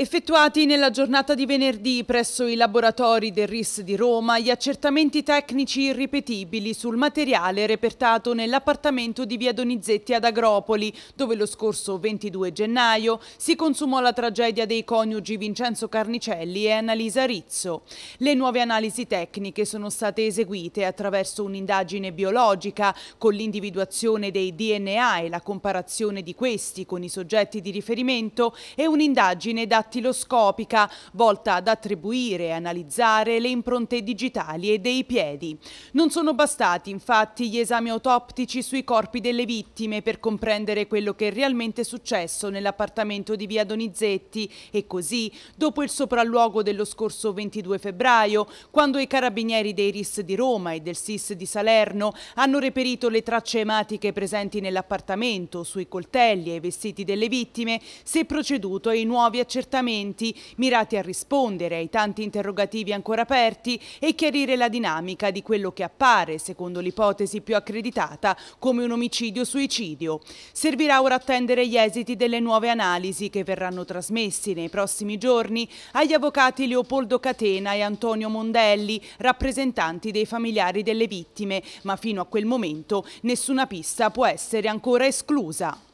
Effettuati nella giornata di venerdì presso i laboratori del RIS di Roma gli accertamenti tecnici irripetibili sul materiale repertato nell'appartamento di via Donizetti ad Agropoli, dove lo scorso 22 gennaio si consumò la tragedia dei coniugi Vincenzo Carnicelli e Annalisa Rizzo. Le nuove analisi tecniche sono state eseguite attraverso un'indagine biologica con l'individuazione dei DNA e la comparazione di questi con i soggetti di riferimento e un'indagine da dattiloscopica volta ad attribuire e analizzare le impronte digitali e dei piedi. Non sono bastati infatti gli esami autoptici sui corpi delle vittime per comprendere quello che è realmente successo nell'appartamento di via Donizetti e così, dopo il sopralluogo dello scorso 22 febbraio, quando i carabinieri dei RIS di Roma e del SIS di Salerno hanno reperito le tracce ematiche presenti nell'appartamento, sui coltelli e i vestiti delle vittime, si è proceduto ai nuovi accertamenti orientamenti mirati a rispondere ai tanti interrogativi ancora aperti e chiarire la dinamica di quello che appare, secondo l'ipotesi più accreditata, come un omicidio-suicidio. Servirà ora attendere gli esiti delle nuove analisi che verranno trasmessi nei prossimi giorni agli avvocati Leopoldo Catena e Antonio Mondelli, rappresentanti dei familiari delle vittime, ma fino a quel momento nessuna pista può essere ancora esclusa.